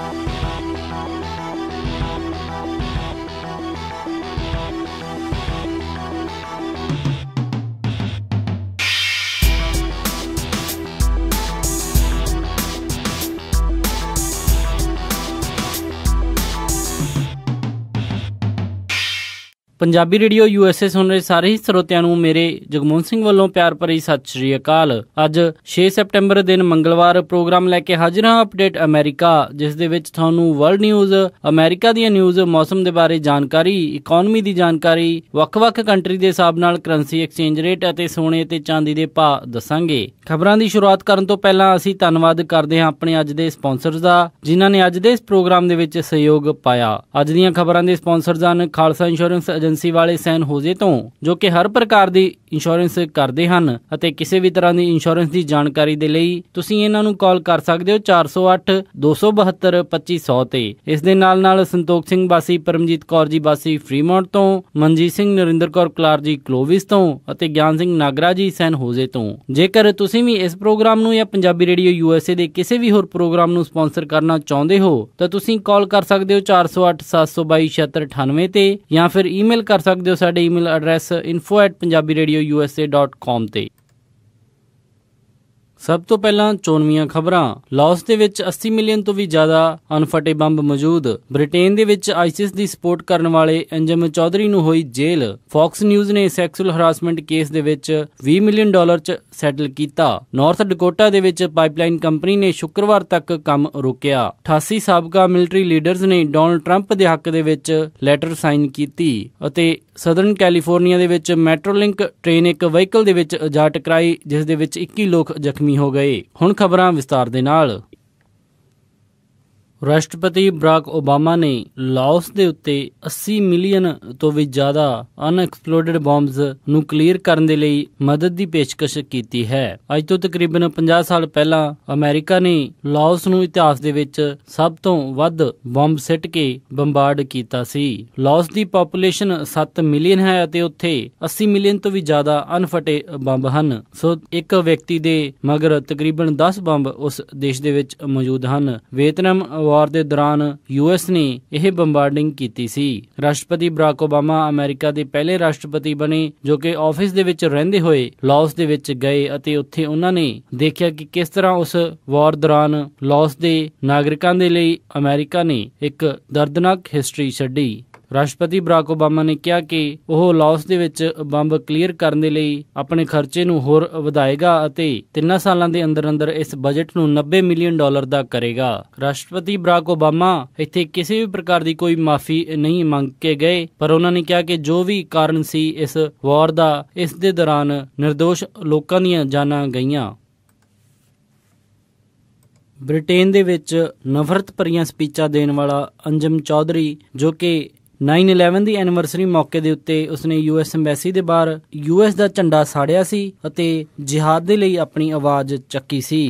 Bye. Punjabi radio USA ਸੁਣ ਰਹੇ ਸਾਰੇ ਹੀ ਸਰੋਤਿਆਂ ਨੂੰ ਮੇਰੇ ਜਗਮੋਹਨ ਸਿੰਘ ਵੱਲੋਂ ਪਿਆਰ ਭਰੀ ਸਤਿ ਸ਼੍ਰੀ ਅਕਾਲ ਅੱਜ 6 ਸਪਟੰਬਰ ਦਿਨ ਮੰਗਲਵਾਰ ਪ੍ਰੋਗਰਾਮ ਲੈ ਕੇ ਹਾਜ਼ਰ ਹਾਂ ਅਪਡੇਟ ਅਮਰੀਕਾ ਜਿਸ ਦੇ ਵਿੱਚ ਤੁਹਾਨੂੰ ਵਰਲਡ ਨਿਊਜ਼ ਅਮਰੀਕਾ ਦੀਆਂ ਨਿਊਜ਼ ਮੌਸਮ ਦੇ ਬਾਰੇ ਜਾਣਕਾਰੀ ਇਕਨੋਮੀ ਦੀ ਜਾਣਕਾਰੀ ਵੱਖ-ਵੱਖ ਕੰਟਰੀ ਦੇ ਹਿਸਾਬ ਨਾਲ ਕਰੰਸੀ ਐਕਸਚੇਂਜ ਰੇਟ ਅਤੇ ਸੋਨੇ ਤੇ ਚਾਂਦੀ ਦੇ ਭਾਅ ਦੱਸਾਂਗੇ ਖਬਰਾਂ ਦੀ ਸ਼ੁਰੂਆਤ ਕਰਨ ਤੋਂ ਪਹਿਲਾਂ ਅਸੀਂ ਧੰਨਵਾਦ ਕਰਦੇ ਹਾਂ ਆਪਣੇ ਅੱਜ ਦੇ ਸਪਾਂਸਰਸ ਦਾ ਜਿਨ੍ਹਾਂ ਨੇ ਅੱਜ ਦੇ ਇਸ ਪ੍ਰੋਗਰਾਮ ਦੇ ਵਿੱਚ ਸਹਿਯੋਗ ਪਾਇਆ ਅੱਜ ਦੀਆਂ ਖਬਰਾਂ ਦੇ ਸਪਾਂਸਰਸ ਹਨ ਖਾਲਸਾ ਇੰਸ਼ੋਰੈਂਸ ਏਜੰਸੀ ਵਾਲੇ ਸੈਨ ਹੋਜੇ ਤੋਂ ਜੋ ਕਿ ਹਰ ਪ੍ਰਕਾਰ ਦੀ ਇੰਸ਼ੋਰੈਂਸ ਕਰਦੇ ਹਨ ਅਤੇ ਕਿਸੇ ਵੀ ਤਰ੍ਹਾਂ ਦੀ ਇੰਸ਼ੋਰੈਂਸ ਦੀ ਜਾਣਕਾਰੀ ਦੇ ਲਈ ਤੁਸੀਂ ਇਹਨਾਂ ਨੂੰ ਕਾਲ ਕਰ ਸਕਦੇ ਹੋ 408 272 2500 ਤੇ ਇਸ ਦੇ ਨਾਲ ਨਾਲ ਸੰਤੋਖ ਸਿੰਘ ਬਾਸੀ ਪਰਮਜੀਤ ਕੌਰ ਜੀ ਬਾਸੀ ਫਰੀਮੌਂਟ ਤੋਂ ਮਨਜੀਤ ਸਿੰਘ ਨਰਿੰਦਰ ਕੌਰ ਕਲਾਰ ਜੀ ਕਲੋਵਿਸ ਤੋਂ ਅਤੇ ਗਿਆਨ ਸਿੰਘ ਨਾਗਰਾ ਜੀ ਸੈਨ ਹੋਜੇ ਤੋਂ ਜੇਕਰ ਤੁਸੀਂ ਵੀ ਇਸ ਪ੍ਰੋਗਰਾਮ ਨੂੰ ਜਾਂ ਪੰਜਾਬੀ ਰੇਡੀਓ ਯੂਐਸਏ ਦੇ ਕਿਸੇ ਵੀ ਹੋਰ ਪ੍ਰੋਗਰਾਮ ਨੂੰ ਸਪਾਂਸਰ ਕਰਨਾ ਚਾਹੁੰਦੇ ਹੋ ਤਾਂ ਤੁਸੀਂ ਕਾਲ ਕਰ ਸਕਦੇ ਹੋ 408 722 7698 ਤੇ ਜਾਂ ਫਿਰ ਈਮੇਲ ਕਰ ਸਕਦੇ ਹੋ ਸਾਡੇ ਈਮੇਲ ਐਡਰੈਸ info@punjabiradio.usa.com ਤੇ ਸਭ ਤੋਂ ਪਹਿਲਾਂ ਚੋਣਵੀਆਂ ਖਬਰਾਂ ਲਾਸ ਦੇ ਵਿੱਚ 80 ਮਿਲੀਅਨ ਤੋਂ ਵੀ ਜ਼ਿਆਦਾ ਅਨਫਟੇ ਬੰਬ ਮੌਜੂਦ ਬ੍ਰਿਟੇਨ ਦੇ ਵਿੱਚ ਆਈਸਿਸ ਦੀ ਸਪੋਰਟ ਕਰਨ ਵਾਲੇ ਅੰਜਮ ਚੌਧਰੀ ਨੂੰ ਹੋਈ ਜੇਲ੍ਹ ਫੌਕਸ ਨਿਊਜ਼ ਨੇ ਸੈਕਸੁਅਲ ਹਰਾਸਮੈਂਟ ਕੇਸ ਦੇ ਵਿੱਚ 20 ਮਿਲੀਅਨ ਡਾਲਰ ਚ ਸੈਟਲ ਕੀਤਾ ਨਾਰਥ ਡਕੋਟਾ ਦੇ ਵਿੱਚ ਪਾਈਪਲਾਈਨ ਕੰਪਨੀ ਨੇ ਸ਼ੁੱਕਰਵਾਰ ਤੱਕ ਕੰਮ ਰੋਕਿਆ 88 ਸਾਬਕਾ ਮਿਲਟਰੀ ਲੀਡਰਸ ਨੇ ਡੋਨਲਡ ਟਰੰਪ ਦੇ ਹੱਕ ਦੇ ਵਿੱਚ ਲੈਟਰ ਸਾਈਨ ਕੀਤੀ ਅਤੇ ਸਦਰਨ ਕੈਲੀਫੋਰਨੀਆ ਦੇ ਵਿੱਚ ਮੈਟਰੋਲਿੰਕ ਟ੍ਰੇਨ ਇੱਕ ਵਹੀਕਲ ਦੇ ਵਿੱਚ ਜਾ ਟਕਰਾਈ ਜਿਸ ਦੇ ਵਿੱਚ 21 ਲੋਕ ਜ਼ਖਮੀ ਜ਼ਖਮੀ ਹੋ ਗਏ ਹੁਣ ਖਬਰਾਂ ਵਿਸਤਾਰ ਦੇ ਨਾਲ ਰਾਸ਼ਟਰਪਤੀ ਬਰਾਕ ਓਬਾਮਾ ਨੇ ਲਾਓਸ ਦੇ ਉੱਤੇ 80 ਮਿਲੀਅਨ ਤੋਂ ਵੀ ਜ਼ਿਆਦਾ ਅਨਐਕਸਪਲੋਡਡ ਬੰਬਸ ਨੂੰ ਕਲੀਅਰ ਕਰਨ ਦੇ ਲਈ ਮਦਦ ਦੀ ਪੇਸ਼ਕਸ਼ ਕੀਤੀ ਹੈ ਅੱਜ ਤੋਂ ਤਕਰੀਬਨ 50 ਸਾਲ ਪਹਿਲਾਂ ਅਮਰੀਕਾ ਨੇ ਲਾਓਸ ਨੂੰ ਇਤਿਹਾਸ ਦੇ ਵਿੱਚ ਸਭ ਤੋਂ ਵੱਧ ਬੰਬ ਸਿੱਟ ਕੇ ਬੰਬਾਰਡ ਕੀਤਾ ਸੀ ਲਾਓਸ ਦੀ ਪੋਪੂਲੇਸ਼ਨ 7 ਮਿਲੀਅਨ ਹੈ ਅਤੇ ਉੱਥੇ 80 ਮਿਲੀਅਨ ਤੋਂ ਵੀ ਜ਼ਿਆਦਾ ਅਨਫਟੇ ਬੰਬ ਹਨ ਸੋ ਇੱਕ ਵਿਅਕਤੀ ਦੇ ਮਗਰ ਤਕਰੀਬਨ 10 ਬੰਬ ਉਸ ਦੇਸ਼ ਦੇ ਵਿੱਚ ਮੌਜੂਦ ਹਨ ਵੀਅਤਨਾਮ ਵਾਰ ਦੇ ਦੌਰਾਨ ਯੂਐਸ ਨੇ ਇਹ ਬੰਬਾਰਡਿੰਗ ਕੀਤੀ ਸੀ ਰਾਸ਼ਟਰਪਤੀ ਬਰਾਕ ਓਬਾਮਾ ਅਮਰੀਕਾ ਦੇ ਪਹਿਲੇ ਰਾਸ਼ਟਰਪਤੀ ਬਣੇ ਜੋ ਕਿ ਆਫਿਸ ਦੇ ਵਿੱਚ ਰਹਿੰਦੇ ਹੋਏ ਲਾਸ ਦੇ ਵਿੱਚ ਗਏ ਅਤੇ ਉੱਥੇ ਉਹਨਾਂ ਨੇ ਦੇਖਿਆ ਕਿ ਕਿਸ ਤਰ੍ਹਾਂ ਉਸ ਵਾਰ ਦੌਰਾਨ ਲਾਸ ਦੇ ਨਾਗਰਿਕਾਂ ਦੇ ਲਈ ਅਮਰੀਕਾ ਨੇ ਇੱਕ ਦਰਦਨਾਕ ਹਿਸਟਰੀ ਛੱਡੀ ਰਾਸ਼ਟਰਪਤੀ ਬਰਾਕ ਓਬਾਮਾ ਨੇ ਕਿਹਾ ਕਿ ਉਹ ਲਾਓਸ ਦੇ ਵਿੱਚ ਬੰਬ ਕਲੀਅਰ ਕਰਨ ਦੇ ਲਈ ਆਪਣੇ ਖਰਚੇ ਨੂੰ ਹੋਰ ਵਧਾਏਗਾ ਅਤੇ 3 ਸਾਲਾਂ ਦੇ ਅੰਦਰ-ਅੰਦਰ ਇਸ ਬਜਟ ਨੂੰ 90 ਮਿਲੀਅਨ ਡਾਲਰ ਦਾ ਕਰੇਗਾ ਰਾਸ਼ਟਰਪਤੀ ਬਰਾਕ ਓਬਾਮਾ ਇੱਥੇ ਕਿਸੇ ਵੀ ਪ੍ਰਕਾਰ ਦੀ ਕੋਈ ਮਾਫੀ ਨਹੀਂ ਮੰਗ ਕੇ ਗਏ ਪਰ ਉਹਨਾਂ ਨੇ ਕਿਹਾ ਕਿ ਜੋ ਵੀ ਕਾਰਨ ਸੀ ਇਸ ਵਾਰ ਦਾ ਇਸ ਦੇ ਦੌਰਾਨ નિર્ਦੋਸ਼ ਲੋਕਾਂ ਦੀਆਂ ਜਾਨਾਂ ਗਈਆਂ ਬ੍ਰਿਟੇਨ ਦੇ ਵਿੱਚ ਨਫ਼ਰਤ ਭਰੀਆਂ ਸਪੀਚਾਂ ਦੇਣ ਵਾਲਾ ਅੰਜਮ ਚੌਧਰੀ ਜੋ ਕਿ 9/11 ਦੀ ਐਨੀਵਰਸਰੀ ਮੌਕੇ ਦੇ ਉੱਤੇ ਉਸਨੇ ਯੂਐਸ ਐਮਬੈਸੀ ਦੇ ਬਾਹਰ ਯੂਐਸ ਦਾ ਝੰਡਾ ਸਾੜਿਆ ਸੀ ਅਤੇ ਜਿਹਾਦ ਦੇ ਲਈ ਆਪਣੀ ਆਵਾਜ਼ ਚੱਕੀ ਸੀ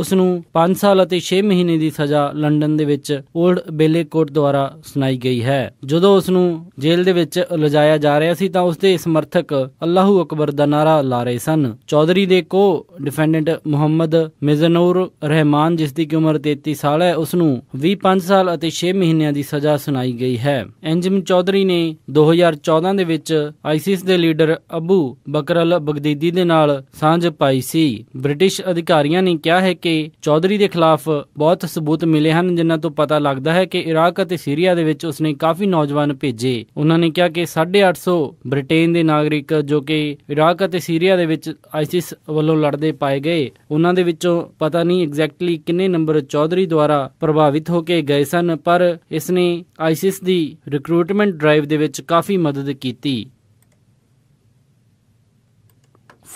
ਉਸ ਨੂੰ 5 ਸਾਲ ਅਤੇ 6 ਮਹੀਨੇ ਦੀ ਸਜ਼ਾ ਲੰਡਨ ਦੇ ਵਿੱਚ 올ਡ ਬੇਲੇ ਕੋਰਟ ਦੁਆਰਾ ਸੁਣਾਈ ਗਈ ਹੈ ਜਦੋਂ ਉਸ ਨੂੰ ਜੇਲ੍ਹ ਦੇ ਵਿੱਚ ਲਜਾਇਆ ਜਾ ਰਿਹਾ ਸੀ ਤਾਂ ਉਸ ਦੇ ਸਮਰਥਕ ਅੱਲਾਹੁ ਅਕਬਰ ਦਾ ਨਾਰਾ ਲਾ ਰਹੇ ਸਨ ਚੌਧਰੀ ਦੇ ਕੋ ਡਿਫੈਂਡੈਂਟ ਮੁਹੰਮਦ ਮਿਜ਼ਨੂਰ ਰਹਿਮਾਨ ਜਿਸ ਦੀ ਉਮਰ 33 ਸਾਲ ਹੈ ਉਸ ਨੂੰ 25 ਸਾਲ ਅਤੇ 6 ਮਹੀਨਿਆਂ ਦੀ ਸਜ਼ਾ ਸੁਣਾਈ ਗਈ ਹੈ ਐਂਜਮ ਚੌਧਰੀ ਨੇ 2014 ਦੇ ਵਿੱਚ ਆਈਸਿਸ ਦੇ ਲੀਡਰ ਅਬੂ ਬਕਰ ਅਲ ਬਗਦਾਦੀ ਦੇ ਨਾਲ ਸਾਂਝ ਪਾਈ ਸੀ ਬ੍ਰਿਟਿਸ਼ ਅਧਿਕਾਰੀਆਂ ਨੇ ਕਿਹਾ ਹੈ ਕਿ ਕਿ ਚੌਧਰੀ ਦੇ ਖਿਲਾਫ ਬਹੁਤ ਸਬੂਤ ਮਿਲੇ ਹਨ ਜਿਨ੍ਹਾਂ ਤੋਂ ਪਤਾ ਲੱਗਦਾ ਹੈ ਕਿ ਇਰਾਕ ਅਤੇ ਸੀਰੀਆ ਦੇ ਵਿੱਚ ਉਸਨੇ ਕਾਫੀ ਨੌਜਵਾਨ ਭੇਜੇ ਉਹਨਾਂ ਨੇ ਕਿਹਾ ਕਿ 850 ਬ੍ਰਿਟੇਨ ਦੇ ਨਾਗਰਿਕ ਜੋ ਕਿ ਇਰਾਕ ਅਤੇ ਸੀਰੀਆ ਦੇ ਵਿੱਚ ਆਈਸਿਸ ਵੱਲੋਂ ਲੜਦੇ ਪਾਏ ਗਏ ਉਹਨਾਂ ਦੇ ਵਿੱਚੋਂ ਪਤਾ ਨਹੀਂ ਐਗਜ਼ੈਕਟਲੀ ਕਿੰਨੇ ਨੰਬਰ ਚੌਧਰੀ ਦੁਆਰਾ ਪ੍ਰਭਾਵਿਤ ਹੋ ਕੇ ਗਏ ਸਨ ਪਰ ਇਸਨੇ ਆਈਸਿਸ ਦੀ ਰਿਕਰੂਟਮੈਂਟ ਡਰਾਈਵ ਦੇ ਵਿੱਚ ਕਾਫੀ ਮਦਦ ਕੀਤੀ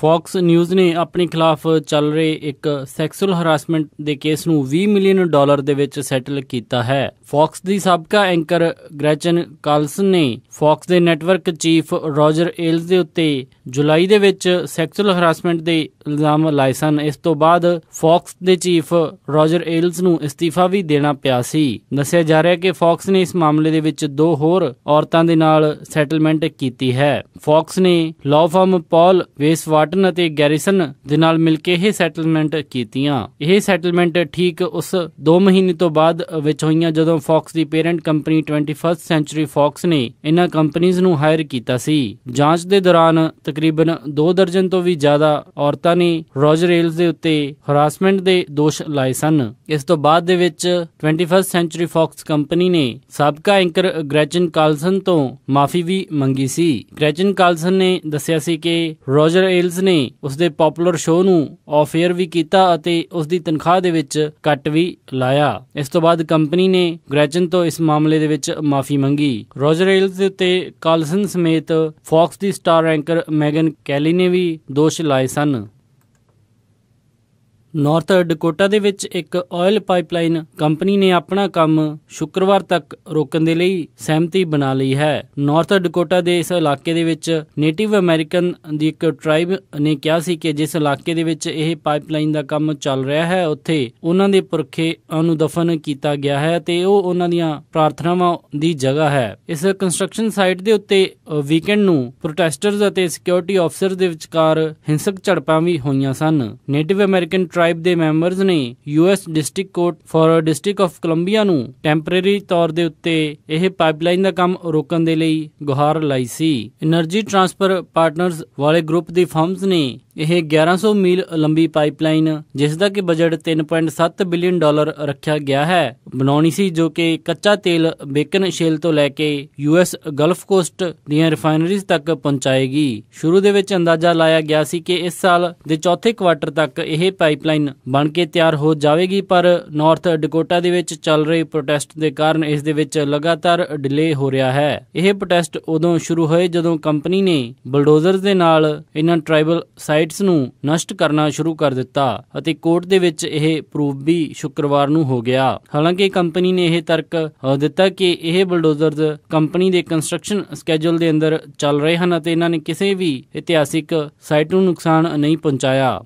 ਫੌਕਸ ਨਿਊਜ਼ ਨੇ ਆਪਣੇ ਖਿਲਾਫ ਚੱਲ ਰਹੇ ਇੱਕ ਸੈਕਸੁਅਲ ਹਰਾਸਮੈਂਟ ਦੇ ਕੇਸ ਨੂੰ 20 ਮਿਲੀਅਨ ਡਾਲਰ ਦੇ ਵਿੱਚ ਸੈਟਲ ਕੀਤਾ ਹੈ ਫੌਕਸ ਦੀ ਸਾਬਕਾ ਐਂਕਰ ਗ੍ਰੈਚਨ ਕਾਲਸਨ ਨੇ ਫੌਕਸ ਦੇ ਨੈਟਵਰਕ ਚੀਫ ਰੋਜਰ ਏਲਸ ਦੇ ਉੱਤੇ ਜੁਲਾਈ ਦੇ ਵਿੱਚ ਸੈਕਸੁਅਲ ਹਰਾਸਮੈਂਟ ਦੇ ਇਲਜ਼ਾਮ ਲਾਏ ਸਨ ਇਸ ਤੋਂ ਬਾਅਦ ਫੌਕਸ ਦੇ ਚੀਫ ਰੋਜਰ ਏਲਸ ਨੂੰ ਅਸਤੀਫਾ ਵੀ ਦੇਣਾ ਪਿਆ ਸੀ ਦੱਸਿਆ ਜਾ ਰਿਹਾ ਹੈ ਕਿ ਫੌਕਸ ਨੇ ਇਸ ਮਾਮਲੇ ਦੇ ਵਿੱਚ ਦੋ ਹੋਰ ਔਰਤਾਂ ਦੇ ਨਾਲ ਸੈਟਲਮੈਂਟ ਕੀਤੀ ਹੈ ਫੌਕਸ ਨੇ ਲਾਅ ਫਰਮ ਪਾਲ ਵੇਸਵਾਟ ਕਾਟਨ ਅਤੇ ਗੈਰਿਸਨ ਦੇ ਨਾਲ ਮਿਲ ਕੇ ਇਹ ਸੈਟਲਮੈਂਟ ਕੀਤੀਆਂ ਇਹ ਸੈਟਲਮੈਂਟ ਠੀਕ ਉਸ 2 ਮਹੀਨੇ ਤੋਂ ਬਾਅਦ ਵਿੱਚ ਹੋਈਆਂ ਜਦੋਂ ਫੌਕਸ ਦੀ parent company 21st century Fox ਨੇ ਇਹਨਾਂ ਕੰਪਨੀਆਂ ਨੂੰ ਹਾਇਰ ਕੀਤਾ ਸੀ ਜਾਂਚ ਦੇ ਦੌਰਾਨ ਤਕਰੀਬਨ 2 ਦਰਜਨ ਤੋਂ ਵੀ ਜ਼ਿਆਦਾ ਔਰਤਾਂ ਨੇ ਰੋਜਰ ਰੇਲਸ ਦੇ ਉੱਤੇ ਹਰਾਸਮੈਂਟ ਦੇ ਦੋਸ਼ ਲਾਏ ਸਨ ਇਸ ਤੋਂ ਬਾਅਦ ਦੇ ਵਿੱਚ 21st ਸੈਂਚਰੀ ਫੌਕਸ ਕੰਪਨੀ ਨੇ ਸਾਬਕਾ ਐਂਕਰ ਗ੍ਰੈਚਨ ਕਾਲਸਨ ਤੋਂ ਮਾਫੀ ਵੀ ਮੰਗੀ ਸੀ ਗ੍ਰੈਚਨ ਕਾਲਸਨ ਨੇ ਦੱਸਿਆ ਸੀ ਕਿ ਰੋਜਰ ਰੇਲਸ ਨੇ ਉਸ ਦੇ ਪਪੂਲਰ ਸ਼ੋਅ ਨੂੰ ਆਫ 에ਅਰ ਵੀ ਕੀਤਾ ਅਤੇ ਉਸ ਦੀ ਤਨਖਾਹ ਦੇ ਵਿੱਚ ਕੱਟ ਵੀ ਲਾਇਆ ਇਸ ਤੋਂ ਬਾਅਦ ਕੰਪਨੀ ਨੇ ਗ੍ਰੈਚਨ ਤੋਂ ਇਸ ਮਾਮਲੇ ਦੇ ਵਿੱਚ ਮਾਫੀ ਮੰਗੀ ਰੋਜਰ ਰੇਲਸ ਦੇ ਉੱਤੇ ਕਾਲਸਨ ਸਮੇਤ ਫੌਕਸ ਦੀ ਸਟਾਰ ਐਂਕਰ ਮੈਗਨ ਕੈਲੀ ਨੇ ਵੀ ਦੋਸ਼ ਲਾਏ ਸਨ ਨਾਰਥ ਡਕੋਟਾ ਦੇ ਵਿੱਚ ਇੱਕ ਆਇਲ ਪਾਈਪਲਾਈਨ ਕੰਪਨੀ ਨੇ ਆਪਣਾ ਕੰਮ ਸ਼ੁੱਕਰਵਾਰ ਤੱਕ ਰੋਕਣ ਦੇ ਲਈ ਸਹਿਮਤੀ ਬਣਾ ਲਈ ਹੈ ਨਾਰਥ ਡਕੋਟਾ ਦੇ ਇਸ ਇਲਾਕੇ ਦੇ ਵਿੱਚ ਨੇਟਿਵ ਅਮਰੀਕਨ ਦੀ ਇੱਕ ਟ੍ਰਾਈਬ ਨੇ ਕਿਹਾ ਸੀ ਕਿ ਜਿਸ ਇਲਾਕੇ ਦੇ ਵਿੱਚ ਇਹ ਪਾਈਪਲਾਈਨ ਦਾ ਕੰਮ ਚੱਲ ਰਿਹਾ ਹੈ ਉੱਥੇ ਉਹਨਾਂ ਦੇ ਪੁਰਖੇ ਨੂੰ ਦਫਨ ਕੀਤਾ ਗਿਆ ਹੈ ਤੇ ਉਹ ਉਹਨਾਂ ਦੀਆਂ ਪ੍ਰਾਰਥਨਾਵਾਂ ਦੀ ਜਗ੍ਹਾ ਹੈ ਇਸ ਕੰਸਟਰਕਸ਼ਨ ਸਾਈਟ ਦੇ ਉੱਤੇ ਵੀਕਐਂਡ ਨੂੰ ਪ੍ਰੋਟੈਸਟਰਸ ਅਤੇ ਸਿਕਿਉਰਿਟੀ ਅਫਸਰ ਦੇ ਵਿਚਕਾਰ ਹਿੰਸਕ ਝੜਪਾਂ ਵੀ ਹੋਈਆਂ ਸਨ ਨੇਟਿਵ ਅਮਰੀਕਨ ਟ੍ਰਾਈਬ ਦੇ ਮੈਂਬਰਸ ਨੇ US district court for district of Columbia ਨੂੰ ਟੈਂਪਰੇਰੀ ਤੌਰ ਦੇ ਉੱਤੇ ਇਹ ਪਾਈਪਲਾਈਨ ਦਾ ਕੰਮ ਰੋਕਣ ਦੇ ਲਈ ਗੁਹਾਰ ਲਾਈ ਸੀ એનર્ਜੀ ਟ੍ਰਾਂਸਫਰ ਪਾਰਟਨਰਸ ਵਾਲੇ ਗਰੁੱਪ ਦੀ ਫਰਮਸ ਨੇ ਇਹ 1100 ਮੀਲ ਲੰਬੀ ਪਾਈਪਲਾਈਨ ਜਿਸ ਦਾ ਕਿ ਬਜਟ 3.7 ਬਿਲੀਅਨ ਡਾਲਰ ਰੱਖਿਆ ਗਿਆ ਹੈ ਬਣਾਉਣੀ ਸੀ ਜੋ ਕਿ ਕੱਚਾ ਤੇਲ ਬੇਕਨ ਸ਼ੇਲ ਤੋਂ ਲੈ ਕੇ ਯੂਐਸ ਗਲਫ ਕੋਸਟ ਦੀਆਂ ਰਿਫਾਈਨਰੀਜ਼ ਤੱਕ ਪਹੁੰਚਾਏਗੀ ਸ਼ੁਰੂ ਦੇ ਵਿੱਚ ਅੰਦਾਜ਼ਾ ਲਾਇਆ ਗਿਆ ਸੀ ਕਿ ਇਸ ਸਾਲ ਦੇ ਚੌਥੇ ਕੁਆਟਰ ਤੱਕ ਇਹ ਪਾਈਪਲਾਈਨ ਬਣ ਕੇ ਤਿਆਰ ਹੋ ਜਾਵੇਗੀ ਪਰ ਨਾਰਥ ਡਕੋਟਾ ਦੇ ਵਿੱਚ ਚੱਲ ਰਹੇ ਪ੍ਰੋਟੈਸਟ ਦੇ ਕਾਰਨ ਇਸ ਦੇ ਵਿੱਚ ਲਗਾਤਾਰ ਡਿਲੇ ਹੋ ਰਿਹਾ ਹੈ ਇਹ ਪ੍ਰੋਟੈਸਟ ਉਦੋਂ ਸ਼ੁਰੂ ਹੋਏ ਜਦੋਂ ਕੰਪਨੀ ਨੇ ਬਲਡੋਜ਼ਰਸ ਦੇ ਨਾਲ ਇਹਨਾਂ ਟ੍ਰਾਈਬਲ ਸਾਈਟ ਰਾਈਟਸ ਨੂੰ ਨਸ਼ਟ ਕਰਨਾ ਸ਼ੁਰੂ ਕਰ ਦਿੱਤਾ ਅਤੇ ਕੋਰਟ ਦੇ ਵਿੱਚ ਇਹ ਪ੍ਰੂਫ ਵੀ ਸ਼ੁੱਕਰਵਾਰ ਨੂੰ ਹੋ ਗਿਆ ਹਾਲਾਂਕਿ ਕੰਪਨੀ ਨੇ ਇਹ ਤਰਕ ਦਿੱਤਾ ਕਿ ਇਹ ਬਲਡੋਜ਼ਰਜ਼ ਕੰਪਨੀ ਦੇ ਕੰਸਟਰਕਸ਼ਨ ਸਕੇਜੂਲ ਦੇ ਅੰਦਰ ਚੱਲ ਰਹੇ ਹਨ ਅਤੇ ਇਹਨਾਂ ਨੇ ਕਿਸੇ ਵੀ ਇਤਿਹਾਸਿਕ ਸਾਈਟ ਨੂੰ ਨੁਕਸਾਨ ਨਹੀਂ ਪਹੁੰਚਾਇਆ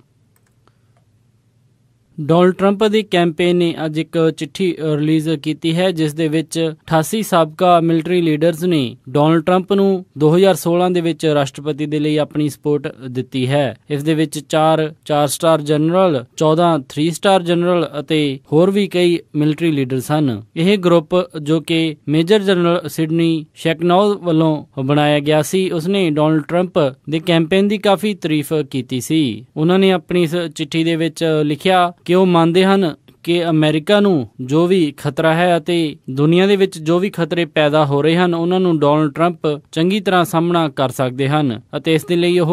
ਡੋਨਲਡ ਟਰੰਪ ਦੀ ਕੈਂਪੇਨ ਨੇ ਅੱਜ ਇੱਕ ਚਿੱਠੀ ਰਿਲੀਜ਼ ਕੀਤੀ ਹੈ ਜਿਸ ਦੇ ਵਿੱਚ 88 ਸਾਬਕਾ ਮਿਲਟਰੀ ਲੀਡਰਸ ਨੇ ਡੋਨਲਡ ਟਰੰਪ ਨੂੰ 2016 ਦੇ ਵਿੱਚ ਰਾਸ਼ਟਰਪਤੀ ਦੇ ਲਈ ਆਪਣੀ ਸਪੋਰਟ ਦਿੱਤੀ ਹੈ ਇਸ ਦੇ ਵਿੱਚ 4 4 ਸਟਾਰ ਜਨਰਲ 14 3 ਸਟਾਰ ਜਨਰਲ ਅਤੇ ਹੋਰ ਵੀ ਕਈ ਮਿਲਟਰੀ ਲੀਡਰ ਸਨ ਇਹ ਗਰੁੱਪ ਜੋ ਕਿ ਮੇਜਰ ਜਨਰਲ ਸਿਡਨੀ ਸ਼ੈਕਨੌਲ ਵੱਲੋਂ ਬਣਾਇਆ ਗਿਆ ਸੀ ਉਸਨੇ ਡੋਨਲਡ ਟਰੰਪ ਦੇ ਕੈਂਪੇਨ ਦੀ ਕਾਫੀ ਤਾਰੀਫ ਕੀਤੀ ਸੀ ਉਹਨਾਂ ਨੇ ਆਪਣੀ ਇਸ ਚਿੱਠੀ ਦੇ ਵਿੱਚ ਲਿਖਿਆ ਕਿ ਉਹ ਮੰਨਦੇ ਹਨ ਕਿ ਅਮਰੀਕਾ ਨੂੰ ਜੋ ਵੀ ਖਤਰਾ ਹੈ ਅਤੇ ਦੁਨੀਆ ਦੇ ਵਿੱਚ ਜੋ ਵੀ ਖਤਰੇ ਪੈਦਾ ਹੋ ਰਹੇ ਹਨ ਉਹਨਾਂ ਨੂੰ ਡੋਨਲਡ ਟਰੰਪ ਚੰਗੀ ਤਰ੍ਹਾਂ ਸਾਹਮਣਾ ਕਰ ਸਕਦੇ ਹਨ ਅਤੇ ਇਸ ਦੇ ਲਈ ਉਹ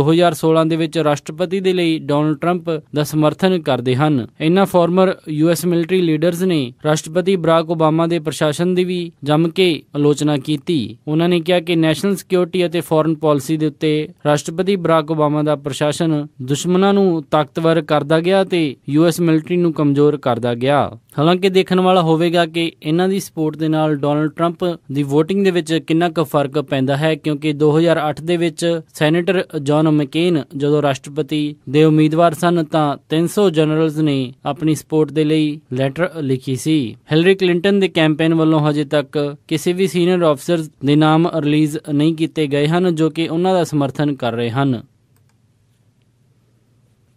2016 ਦੇ ਵਿੱਚ ਰਾਸ਼ਟਰਪਤੀ ਦੇ ਲਈ ਡੋਨਲਡ ਟਰੰਪ ਦਾ ਸਮਰਥਨ ਕਰਦੇ ਹਨ ਇਹਨਾਂ ਫਾਰਮਰ ਯੂਐਸ ਮਿਲਟਰੀ ਲੀਡਰਸ ਨੇ ਰਾਸ਼ਟਰਪਤੀ ਬਰਾਕ ਓਬਾਮਾ ਦੇ ਪ੍ਰਸ਼ਾਸਨ ਦੀ ਵੀ ਜੰਮ ਕੇ ਆਲੋਚਨਾ ਕੀਤੀ ਉਹਨਾਂ ਨੇ ਕਿਹਾ ਕਿ ਨੈਸ਼ਨਲ ਸਿਕਿਉਰਿਟੀ ਅਤੇ ਫੋਰਨ ਪਾਲਿਸੀ ਦੇ ਉੱਤੇ ਰਾਸ਼ਟਰਪਤੀ ਬਰਾਕ ਓਬਾਮਾ ਦਾ ਪ੍ਰਸ਼ਾਸਨ ਦੁਸ਼ਮਣਾਂ ਨੂੰ ਤਾਕਤਵਰ ਕਰਦਾ ਗਿਆ ਤੇ ਯੂਐਸ ਮਿਲਟਰੀ ਨੂੰ ਕਮਜ਼ੋਰ ਕਰਦਾ ਗਿਆ ਹਾਲਾਂਕਿ ਦੇਖਣ ਵਾਲਾ ਹੋਵੇਗਾ ਕਿ ਇਹਨਾਂ ਦੀ ਸਪੋਰਟ ਦੇ ਨਾਲ ਡੋਨਲਡ 트ੰਪ ਦੀ VOTING ਦੇ ਵਿੱਚ ਕਿੰਨਾ ਕੁ ਫਰਕ ਪੈਂਦਾ ਹੈ ਕਿਉਂਕਿ 2008 ਦੇ ਵਿੱਚ ਸੈਨੇਟਰ ਜੌਨ ਮੈਕੇਨ ਜਦੋਂ ਰਾਸ਼ਟਰਪਤੀ ਦੇ ਉਮੀਦਵਾਰ ਸਨ ਤਾਂ 300 ਜਨਰਲਸ ਨੇ ਆਪਣੀ ਸਪੋਰਟ ਦੇ ਲਈ ਲੈਟਰ ਲਿਖੀ ਸੀ ਹਿਲਰੀ ਕਲਿੰਟਨ ਦੇ ਕੈਂਪੇਨ ਵੱਲੋਂ ਹਜੇ ਤੱਕ ਕਿਸੇ ਵੀ ਸੀਨੀਅਰ ਅਫਸਰ ਦੇ ਨਾਮ ਰਿਲੀਜ਼ ਨਹੀਂ ਕੀਤੇ ਗਏ ਹਨ ਜੋ ਕਿ ਉਹਨਾਂ ਦਾ ਸਮਰਥਨ ਕਰ ਰਹੇ ਹਨ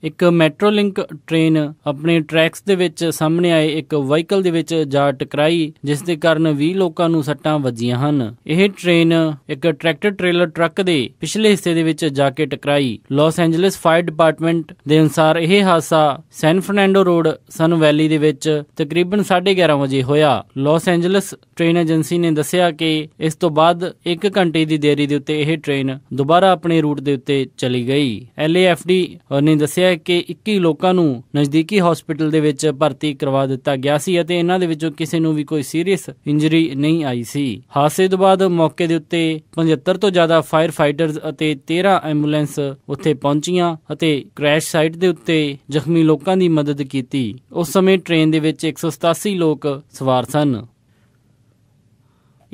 ਇੱਕ ਮੈਟਰੋ ਲਿੰਕ ਟ੍ਰੇਨ ਆਪਣੇ ਟਰੈਕਸ ਦੇ ਵਿੱਚ ਸਾਹਮਣੇ ਆਏ ਇੱਕ ਵਹੀਕਲ ਦੇ ਵਿੱਚ ਜਾ ਟਕਰਾਈ ਜਿਸ ਦੇ ਕਾਰਨ 20 ਲੋਕਾਂ ਨੂੰ ਸੱਟਾਂ ਵੱਜੀਆਂ ਹਨ ਇਹ ਟ੍ਰੇਨ ਇੱਕ ਟਰੈਕਟਰ ਟ੍ਰੇਲਰ ਟਰੱਕ ਦੇ ਪਿਛਲੇ ਹਿੱਸੇ ਦੇ ਵਿੱਚ ਜਾ ਕੇ ਟਕਰਾਈ ਲਾਸ ਐਂਜਲਸ ਫਾਇਰ ਡਿਪਾਰਟਮੈਂਟ ਦੇ ਅਨੁਸਾਰ ਇਹ ਹਾਦਸਾ ਸੈਨ ਫਰਨੈਂਡੋ ਰੋਡ ਸਨ ਵੈਲੀ ਦੇ ਵਿੱਚ ਤਕਰੀਬਨ 11:30 ਵਜੇ ਹੋਇਆ ਲਾਸ ਐਂਜਲਸ ਟ੍ਰੇਨ ਏਜੰਸੀ ਨੇ ਦੱਸਿਆ ਕਿ ਇਸ ਤੋਂ ਬਾਅਦ 1 ਘੰਟੇ ਦੀ ਦੇਰੀ ਦੇ ਉੱਤੇ ਇਹ ਟ੍ਰੇਨ ਦੁਬਾਰਾ ਆਪਣੇ ਰੂਟ ਦੇ ਉੱਤੇ ਚਲੀ ਗਈ ਐਲਏਐਫਡੀ ਨੇ ਦੱਸਿਆ ਹੈ ਕਿ 21 ਲੋਕਾਂ ਨੂੰ ਨਜ਼ਦੀਕੀ ਹਸਪੀਟਲ ਦੇ ਵਿੱਚ ਭਰਤੀ ਕਰਵਾ ਦਿੱਤਾ ਗਿਆ ਸੀ ਅਤੇ ਇਹਨਾਂ ਦੇ ਵਿੱਚੋਂ ਕਿਸੇ ਨੂੰ ਵੀ ਕੋਈ ਸੀਰੀਅਸ ਇੰਜਰੀ ਨਹੀਂ ਆਈ ਸੀ ਹਾਦਸੇ ਤੋਂ ਬਾਅਦ ਮੌਕੇ ਦੇ ਉੱਤੇ 75 ਤੋਂ ਜ਼ਿਆਦਾ ਫਾਇਰ ਫਾਈਟਰਸ ਅਤੇ 13 ਐਂਬੂਲੈਂਸ ਉੱਥੇ ਪਹੁੰਚੀਆਂ ਅਤੇ ਕ੍ਰੈਸ਼ ਸਾਈਟ ਦੇ ਉੱਤੇ ਜ਼ਖਮੀ ਲੋਕਾਂ ਦੀ ਮਦਦ ਕੀਤੀ ਉਸ ਸਮੇਂ ਟ੍ਰੇਨ ਦੇ ਵਿੱਚ 187 ਲੋਕ ਸਵਾਰ ਸਨ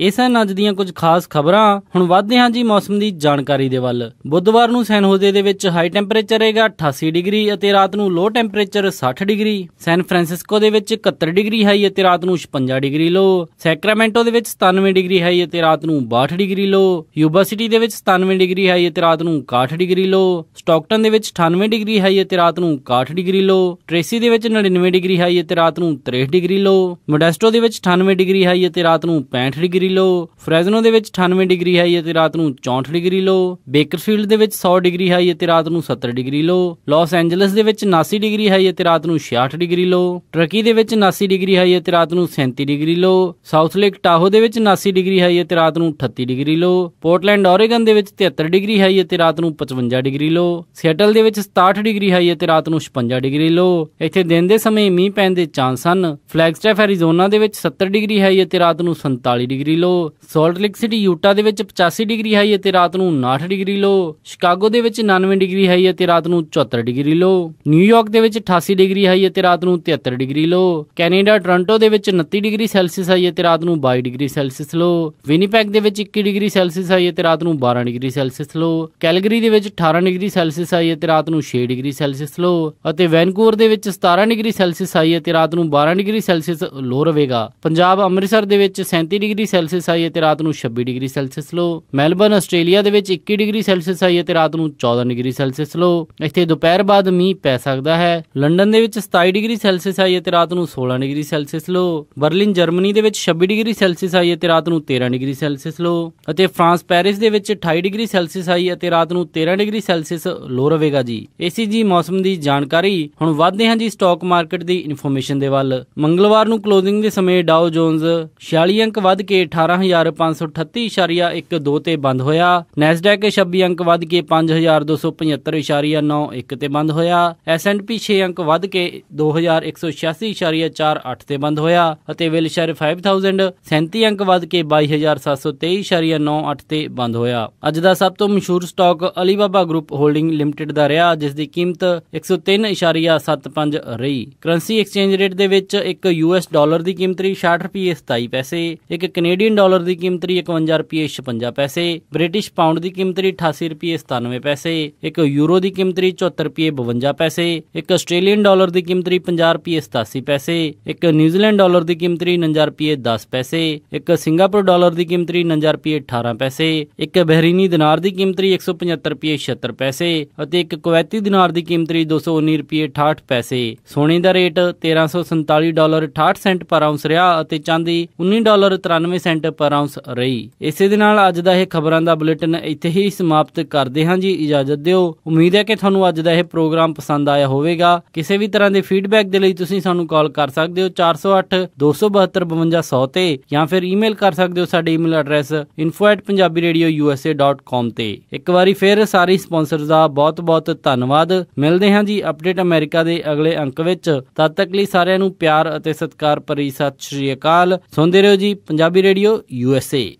ਇਹ ਸਨ ਅੱਜ ਦੀਆਂ ਕੁਝ ਖਾਸ ਖਬਰਾਂ ਹੁਣ ਵਧਦੇ ਹਾਂ ਜੀ ਮੌਸਮ ਦੀ ਜਾਣਕਾਰੀ ਦੇ ਵੱਲ ਬੁੱਧਵਾਰ ਨੂੰ ਸੈਨ ਹੋਜ਼ੇ ਦੇ ਵਿੱਚ ਹਾਈ ਟੈਂਪਰੇਚਰ ਰਹੇਗਾ 88 ਡਿਗਰੀ ਅਤੇ ਰਾਤ ਨੂੰ low temperature 60 degree San Francisco ਦੇ ਵਿੱਚ 71 ਡਿਗਰੀ ਹਾਈ ਅਤੇ ਰਾਤ ਨੂੰ 56 ਡਿਗਰੀ ਲੋ ਸੈਕਰਾਮੈਂਟੋ ਦੇ ਵਿੱਚ 97 ਡਿਗਰੀ ਹਾਈ ਅਤੇ ਰਾਤ ਨੂੰ 62 ਡਿਗਰੀ ਲੋ ਯੂਬਾ ਸਿਟੀ ਦੇ ਵਿੱਚ 97 ਡਿਗਰੀ ਹਾਈ ਅਤੇ ਰਾਤ ਨੂੰ 61 ਡਿਗਰੀ ਲੋ ਸਟਾਕਟਨ ਦੇ ਵਿੱਚ 98 ਡਿਗਰੀ ਹਾਈ ਅਤੇ ਰਾਤ ਨੂੰ 61 ਡਿਗਰੀ ਲੋ ਟ੍ਰੇਸੀ ਦੇ ਵਿੱਚ 99 ਡਿਗਰੀ ਹਾਈ ਅਤੇ ਰਾਤ ਨੂੰ 63 ਡਿਗਰੀ ਲੋ ਮੋਡੈਸਟੋ ਦੇ ਵਿੱਚ 98 ਡਿਗਰੀ ਹਾਈ ਅਤੇ ਰਾਤ ਨੂੰ 65 ਡਿਗਰੀ ਡਿਗਰੀ ਲੋ ਫ੍ਰੈਜ਼ਨੋ ਦੇ ਵਿੱਚ 98 ਡਿਗਰੀ ਹਾਈ ਅਤੇ ਰਾਤ ਨੂੰ 64 ਡਿਗਰੀ ਲੋ ਬੇਕਰਫੀਲਡ ਦੇ ਵਿੱਚ 100 ਡਿਗਰੀ ਹਾਈ ਅਤੇ ਰਾਤ ਨੂੰ 70 ਡਿਗਰੀ ਲੋ ਲਾਸ ਐਂਜਲਸ ਦੇ ਵਿੱਚ 79 ਡਿਗਰੀ ਹਾਈ ਅਤੇ ਰਾਤ ਨੂੰ 66 ਡਿਗਰੀ ਲੋ ਟਰਕੀ ਦੇ ਵਿੱਚ 79 ਡਿਗਰੀ ਹਾਈ ਅਤੇ ਰਾਤ ਨੂੰ 37 degree low South Lake Tahoe ਦੇ ਵਿੱਚ 79 ਡਿਗਰੀ ਹਾਈ ਅਤੇ ਰਾਤ ਨੂੰ 38 ਡਿਗਰੀ ਲੋ ਪੋਰਟਲੈਂਡ ਓਰੇਗਨ ਦੇ ਵਿੱਚ 73 ਡਿਗਰੀ ਹਾਈ ਅਤੇ ਰਾਤ ਨੂੰ 55 ਡਿਗਰੀ ਲੋ ਸਿਆਟਲ ਦੇ ਵਿੱਚ 67 ਡਿਗਰੀ ਹਾਈ ਅਤੇ ਰਾਤ ਨੂੰ 56 ਡਿਗਰੀ ਲੋ ਇੱਥੇ ਦਿਨ ਦੇ ਸਮੇਂ ਮੀਂਹ ਪੈਣ ਦੇ ਚਾਂਸ ਹਨ ਫਲੈਗਸਟਾਫ ਐਰੀਜ਼ੋਨਾ ਦੇ ਵਿੱਚ 70 ਡਿਗਰੀ ਹਾਈ ਅਤੇ ਰਾਤ ਨੂੰ 47 degree low Salt Lake City Utah ਦੇ ਵਿੱਚ 85 ਡਿਗਰੀ ਹਾਈ ਅਤੇ ਰਾਤ ਨੂੰ 59 ਡਿਗਰੀ ਲੋ ਸ਼ਿਕਾਗੋ ਦੇ ਵਿੱਚ 99 ਡਿਗਰੀ ਹਾਈ ਅਤੇ ਰਾਤ ਨੂੰ 74 ਡਿਗਰੀ ਲੋ ਨਿਊਯਾਰਕ ਦੇ ਵਿੱਚ 88 ਡਿਗਰੀ ਹਾਈ ਅਤੇ ਰਾਤ ਨੂੰ 73 ਡਿਗਰੀ ਲੋ ਕੈਨੇਡਾ ਟੋਰਾਂਟੋ ਦੇ ਵਿੱਚ 29 ਡਿਗਰੀ ਸੈਲਸੀਅਸ ਹਾਈ ਅਤੇ ਰਾਤ ਨੂੰ 22 ਡਿਗਰੀ ਸੈਲਸੀਅਸ ਲੋ ਵਿਨੀਪੈਗ ਦੇ ਵਿੱਚ 21 ਡਿਗਰੀ ਸੈਲਸੀਅਸ ਹਾਈ ਅਤੇ ਰਾਤ ਨੂੰ 12 ਡਿਗਰੀ ਸੈਲਸੀਅਸ ਲੋ ਕੈਲਗਰੀ ਦੇ ਵਿੱਚ 18 ਡਿਗਰੀ ਸੈਲਸੀਅਸ ਹਾਈ ਅਤੇ ਰਾਤ ਨੂੰ 6 ਡਿਗਰੀ ਸੈਲਸੀਅਸ ਲੋ ਅਤੇ ਵੈਨਕੂਵਰ ਦੇ ਵਿੱਚ 17 ਡਿਗਰੀ ਸੈਲਸੀਅਸ ਹਾਈ ਅਤੇ ਰਾਤ ਨੂੰ 12 ਡਿਗਰੀ ਸੈਲਸੀਅਸ ਲੋ ਰਹੇਗਾ ਪੰਜਾਬ ਅੰਮ੍ਰਿਤਸਰ ਦੇ ਵਿੱਚ 37 ਡਿਗਰੀ ਸੈਲਸੀਅਸ ਆਈ ਤੇ ਰਾਤ ਨੂੰ 26 degree Celsius low Melbourne Australia ਦੇ ਵਿੱਚ 21 ਡਿਗਰੀ ਸੈਲਸੀਅਸ ਆਈ ਅਤੇ ਰਾਤ ਨੂੰ 14 ਡਿਗਰੀ ਸੈਲਸੀਅਸ ਲੋ ਇੱਥੇ ਦੁਪਹਿਰ ਬਾਅਦ ਮੀਂਹ ਪੈ ਸਕਦਾ ਹੈ ਲੰਡਨ ਦੇ ਵਿੱਚ 27 ਡਿਗਰੀ ਸੈਲਸੀਅਸ ਆਈ ਅਤੇ ਰਾਤ ਨੂੰ 16 degree Celsius low Berlin Germany ਦੇ ਵਿੱਚ 26 ਡਿਗਰੀ ਸੈਲਸੀਅਸ ਆਈ ਅਤੇ ਰਾਤ ਨੂੰ 13 ਡਿਗਰੀ ਸੈਲਸੀਅਸ ਲੋ ਅਤੇ ਫਰਾਂਸ ਪੈਰਿਸ ਦੇ ਵਿੱਚ 28 ਡਿਗਰੀ ਸੈਲਸੀਅਸ ਆਈ ਅਤੇ ਰਾਤ ਨੂੰ 13 ਡਿਗਰੀ ਸੈਲਸੀਅਸ ਲੋ ਰਹੇਗਾ ਜੀ ਏਸੀਜੀ ਮੌਸਮ ਦੀ ਜਾਣਕਾਰੀ ਹੁਣ ਵਧਦੇ ਹਾਂ ਜੀ ਸਟਾਕ ਮਾਰਕੀਟ ਦੀ ਇਨਫੋਰਮੇਸ਼ਨ ਦੇ ਵੱਲ ਮੰਗਲਵਾਰ ਨੂੰ ਕਲੋਜ਼ਿੰਗ ਦੇ ਸਮੇਂ ਡਾਓ ਜੋਨਸ 46 ਅੰਕ ਵੱਧ ਕੇ 18538.12 ਤੇ ਬੰਦ ਹੋਇਆ ਨੈਸਡੈਕ 26 ਅੰਕ ਵੱਧ ਕੇ 5275.91 ਤੇ ਬੰਦ ਹੋਇਆ S&P 6 ਅੰਕ ਵੱਧ ਕੇ 2186.48 ਤੇ ਬੰਦ ਹੋਇਆ ਅਤੇ ਵਿਲਸ਼ਰ 5000 37 ਅੰਕ ਵੱਧ ਕੇ 22723.98 ਤੇ ਬੰਦ ਹੋਇਆ ਅੱਜ ਦਾ ਸਭ ਤੋਂ ਮਸ਼ਹੂਰ stock Alibaba group holding limited ਦਾ ਰਿਹਾ ਜਿਸ ਦੀ ਕੀਮਤ 103.75 ਰਹੀ ਕਰੰਸੀ ਐਕਸਚੇਂਜ ਰੇਟ ਦੇ ਵਿੱਚ ਇੱਕ ਯੂਐਸ ਡਾਲਰ ਦੀ ਕੀਮਤ ਰਹੀ 60 ਰੁਪਏ 27 ਪੈਸੇ ਇੱਕ ਕੈਨੇਡੀਅਨ ਕੈਨੇਡੀਅਨ ਡਾਲਰ ਦੀ ਕੀਮਤ ਰਹੀ 51 ਰੁਪਏ 56 ਪੈਸੇ ਬ੍ਰਿਟਿਸ਼ ਪਾਉਂਡ ਦੀ ਕੀਮਤ ਰਹੀ 88 ਰੁਪਏ 97 ਪੈਸੇ ਇੱਕ ਯੂਰੋ ਦੀ ਕੀਮਤ ਰਹੀ 74 ਰੁਪਏ 52 ਪੈਸੇ ਇੱਕ ਆਸਟ੍ਰੇਲੀਅਨ ਡਾਲਰ ਦੀ ਕੀਮਤ ਰਹੀ 50 ਰੁਪਏ 87 ਪੈਸੇ ਇੱਕ ਨਿਊਜ਼ੀਲੈਂਡ ਡਾਲਰ ਦੀ ਕੀਮਤ ਰਹੀ 49 ਰੁਪਏ 10 ਪੈਸੇ ਇੱਕ ਸਿੰਗਾਪੁਰ ਡਾਲਰ ਦੀ ਕੀਮਤ ਰਹੀ 49 ਰੁਪਏ 18 ਪੈਸੇ ਇੱਕ ਬਹਿਰੀਨੀ ਦਿਨਾਰ ਦੀ ਕੀਮਤ ਰਹੀ 175 ਰੁਪਏ 76 ਪੈਸੇ ਅਤੇ ਇੱਕ ਕੁਵੈਤੀ ਦਿਨਾਰ ਦੀ ਕੀਮਤ ਰਹੀ 219 ਰੁਪਏ 68 ਪੈਸੇ ਸੋਨੇ ਦਾ ਰੇਟ 1347 ਡਾਲਰ 68 ਸੈਂਟ ਪਰ ਆਉਂਸ ਰਿਹਾ ਅਤੇ ਚਾਂਦੀ 19 ਡਾਲਰ 93 100% ਆਉਂਸ ਰਹੀ ਇਸੇ ਦੇ ਨਾਲ ਅੱਜ ਦਾ ਇਹ ਖਬਰਾਂ ਦਾ ਬੁਲੇਟਿਨ ਇੱਥੇ ਹੀ ਸਮਾਪਤ ਕਰਦੇ ਹਾਂ ਜੀ ਇਜਾਜ਼ਤ ਦਿਓ ਉਮੀਦ ਹੈ ਕਿ ਤੁਹਾਨੂੰ ਅੱਜ ਦਾ ਇਹ ਪ੍ਰੋਗਰਾਮ ਪਸੰਦ ਆਇਆ ਹੋਵੇਗਾ ਕਿਸੇ ਵੀ ਤਰ੍ਹਾਂ ਦੇ ਫੀਡਬੈਕ ਦੇ ਲਈ ਤੁਸੀਂ ਸਾਨੂੰ ਕਾਲ ਕਰ ਸਕਦੇ ਹੋ 408 272 5200 ਤੇ ਜਾਂ ਫਿਰ ਈਮੇਲ ਕਰ ਸਕਦੇ ਹੋ ਸਾਡੇ ਈਮੇਲ ਐਡਰੈਸ info@punjabiradio.usa.com ਤੇ ਇੱਕ ਵਾਰੀ ਫਿਰ ਸਾਰੇ ਸਪਾਂਸਰਸ ਦਾ ਬਹੁਤ-ਬਹੁਤ ਧੰਨਵਾਦ ਮਿਲਦੇ ਹਾਂ ਜੀ ਅਪਡੇਟ ਅਮਰੀਕਾ ਦੇ ਅਗਲੇ ਅੰਕ ਵਿੱਚ ਤਦ ਤੱਕ ਲਈ ਸਾਰਿਆਂ ਨੂੰ ਪਿਆਰ ਅਤੇ ਸਤਿਕਾਰ ਭਰੀ ਸਤਿ ਸ਼੍ਰੀ ਅਕਾਲ ਸੁਣਦੇ ਰਹੋ ਜੀ ਪੰਜਾਬੀ ਰੇਡੀਓ Imperio USA.